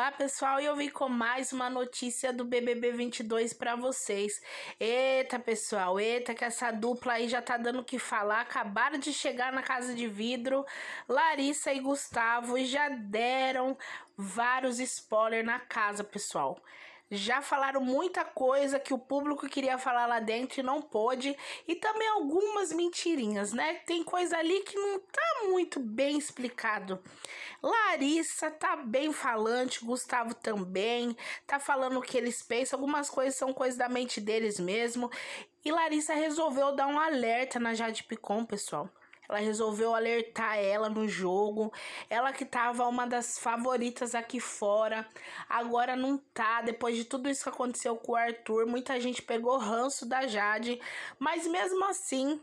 Olá, pessoal, e eu vim com mais uma notícia do BBB 22 para vocês. Eita, pessoal, eita que essa dupla aí já tá dando o que falar. Acabaram de chegar na casa de vidro, Larissa e Gustavo, e já deram vários spoilers na casa, pessoal. Já falaram muita coisa que o público queria falar lá dentro e não pôde, e também algumas mentirinhas, né? Tem coisa ali que não tá muito bem explicado. Larissa tá bem falante, Gustavo também, tá falando o que eles pensam, algumas coisas são coisas da mente deles mesmo. E Larissa resolveu dar um alerta na Jade Picon, pessoal. Ela resolveu alertar ela no jogo. Ela que tava uma das favoritas aqui fora, agora não tá. Depois de tudo isso que aconteceu com o Arthur, muita gente pegou ranço da Jade, mas mesmo assim,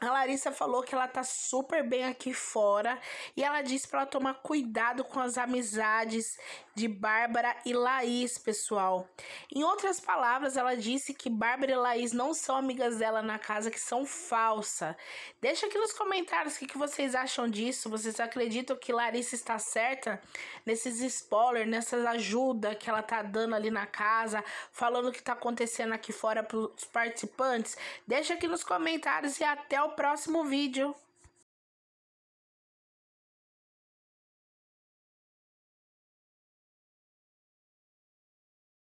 a Larissa falou que ela tá super bem aqui fora e ela disse para ela tomar cuidado com as amizades de Bárbara e Laís, pessoal. Em outras palavras, ela disse que Bárbara e Laís não são amigas dela na casa, que são falsa. Deixa aqui nos comentários o que, que vocês acham disso. Vocês acreditam que Larissa está certa nesses spoilers, nessas ajudas que ela tá dando ali na casa, falando o que tá acontecendo aqui fora pros participantes? Deixa aqui nos comentários e até o o próximo vídeo.